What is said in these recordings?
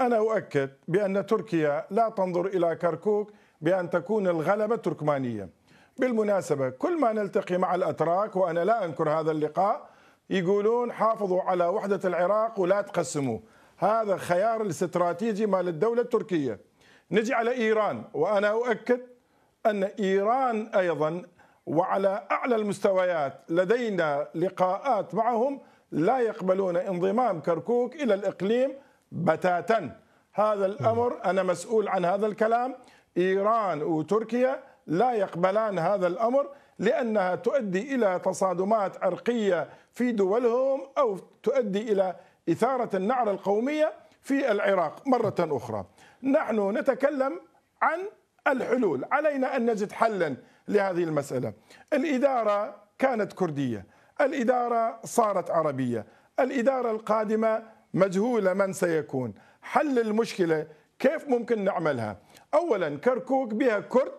أنا أؤكد بأن تركيا لا تنظر إلى كركوك بأن تكون الغلبة التركمانية بالمناسبة كل ما نلتقي مع الأتراك وأنا لا أنكر هذا اللقاء يقولون حافظوا على وحدة العراق ولا تقسموه هذا خيار الاستراتيجي مال الدولة التركية نجي على إيران وأنا أؤكد أن إيران أيضا وعلى أعلى المستويات لدينا لقاءات معهم لا يقبلون انضمام كركوك إلى الإقليم بتاتا هذا الامر انا مسؤول عن هذا الكلام ايران وتركيا لا يقبلان هذا الامر لانها تؤدي الى تصادمات عرقيه في دولهم او تؤدي الى اثاره النعره القوميه في العراق مره اخرى. نحن نتكلم عن الحلول، علينا ان نجد حلا لهذه المساله. الاداره كانت كرديه، الاداره صارت عربيه، الاداره القادمه مجهولة من سيكون حل المشكلة كيف ممكن نعملها أولا كركوك بها كرد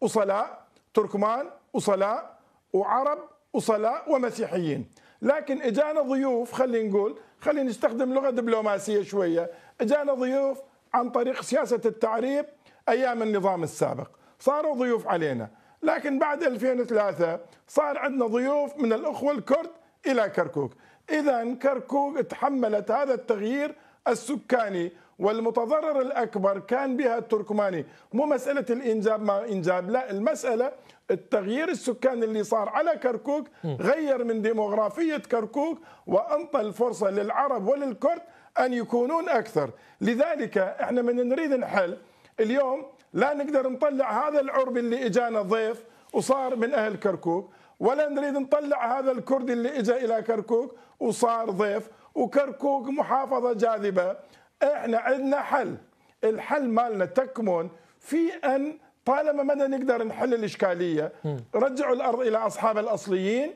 وصلاء تركمان وصلاء وعرب وصلاء ومسيحيين لكن اجانا ضيوف خلينا نقول خلينا نستخدم لغه دبلوماسيه شويه اجانا ضيوف عن طريق سياسه التعريب ايام النظام السابق صاروا ضيوف علينا لكن بعد 2003 صار عندنا ضيوف من الاخوه الكرد الى كركوك إذا كركوك تحملت هذا التغيير السكاني والمتضرر الأكبر كان بها التركماني مو مسألة الإنجاب ما إنجاب لا المسألة التغيير السكاني اللي صار على كركوك غير من ديموغرافية كركوك وأنطى الفرصة للعرب وللكرد أن يكونون أكثر لذلك إحنا من نريد نحل اليوم لا نقدر نطلع هذا العرب اللي إجانا ضيف وصار من أهل كركوك ولا نريد نطلع هذا الكردي اللي اجى الى كركوك وصار ضيف وكركوك محافظه جاذبه احنا عندنا حل الحل مالنا تكمن في ان طالما ما نقدر نحل الاشكاليه رجعوا الارض الى اصحاب الاصليين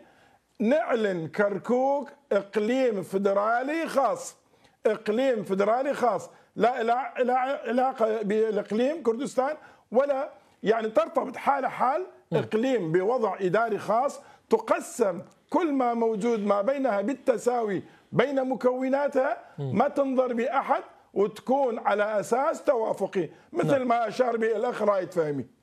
نعلن كركوك اقليم فدرالي خاص اقليم فدرالي خاص لا لا علاقه بالاقليم كردستان ولا يعني ترتبط حاله حال إقليم بوضع إداري خاص تقسم كل ما موجود ما بينها بالتساوي بين مكوناتها ما تنظر بأحد وتكون على أساس توافقي مثل نعم. ما أشار به الأخ رائد فهمي